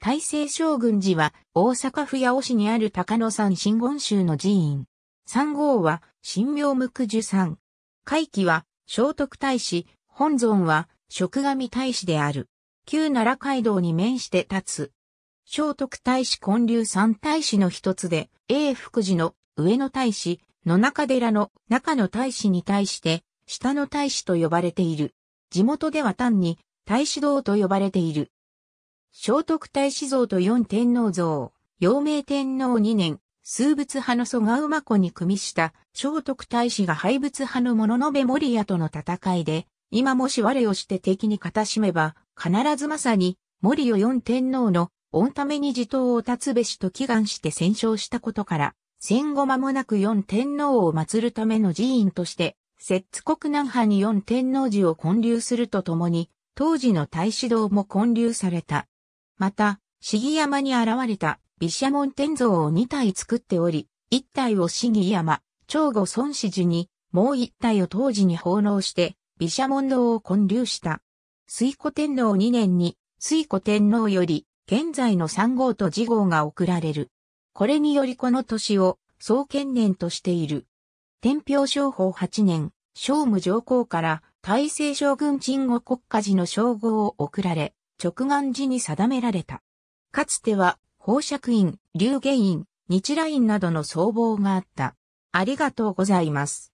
大成将軍寺は大阪府八尾市にある高野山真言宗の寺院。三号は神明無垢樹山。会期は聖徳太子、本尊は職神太子である。旧奈良街道に面して立つ。聖徳太子建立三太子の一つで、永福寺の上野太子、野中寺の中野太子に対して、下野太子と呼ばれている。地元では単に太子堂と呼ばれている。聖徳太子像と四天皇像、陽明天皇二年、数物派の蘇我馬子に組みした聖徳太子が廃物派の物部守屋との戦いで、今もし我をして敵に片しめば、必ずまさに、森よ四天皇の、御ために地頭を立つべしと祈願して戦勝したことから、戦後間もなく四天皇を祀るための寺院として、摂津国南派に四天皇寺を建立するとともに、当時の太子堂も建立された。また、杉山に現れた毘沙門天像を2体作っており、1体を杉山、長後孫子寺に、もう1体を当時に奉納して、毘沙門堂を建立した。水古天皇2年に、水古天皇より、現在の3号と次号が贈られる。これによりこの年を、創建年としている。天平商法8年、聖武上皇から、大政将軍鎮護国家寺の称号を贈られ、直眼寺に定められた。かつては、宝釈院、流下院、日羅院などの僧帽があった。ありがとうございます。